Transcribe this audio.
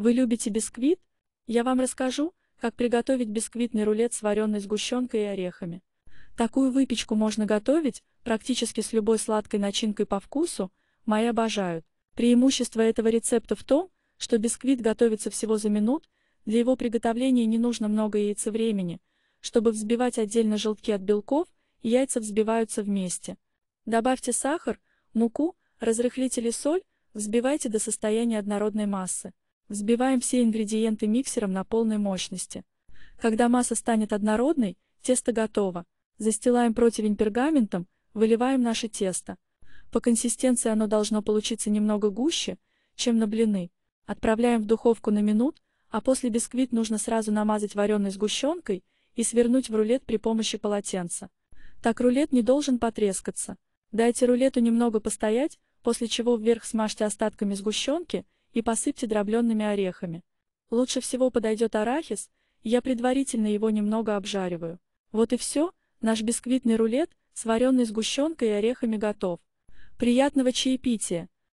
Вы любите бисквит? Я вам расскажу, как приготовить бисквитный рулет с вареной сгущенкой и орехами. Такую выпечку можно готовить практически с любой сладкой начинкой по вкусу, мои обожают. Преимущество этого рецепта в том, что бисквит готовится всего за минут, для его приготовления не нужно много времени, Чтобы взбивать отдельно желтки от белков, яйца взбиваются вместе. Добавьте сахар, муку, разрыхлитель и соль, взбивайте до состояния однородной массы. Взбиваем все ингредиенты миксером на полной мощности. Когда масса станет однородной, тесто готово. Застилаем противень пергаментом, выливаем наше тесто. По консистенции оно должно получиться немного гуще, чем на блины. Отправляем в духовку на минут, а после бисквит нужно сразу намазать вареной сгущенкой и свернуть в рулет при помощи полотенца. Так рулет не должен потрескаться. Дайте рулету немного постоять, после чего вверх смажьте остатками сгущенки и посыпьте дробленными орехами. Лучше всего подойдет арахис, я предварительно его немного обжариваю. Вот и все, наш бисквитный рулет с вареной сгущенкой и орехами готов. Приятного чаепития!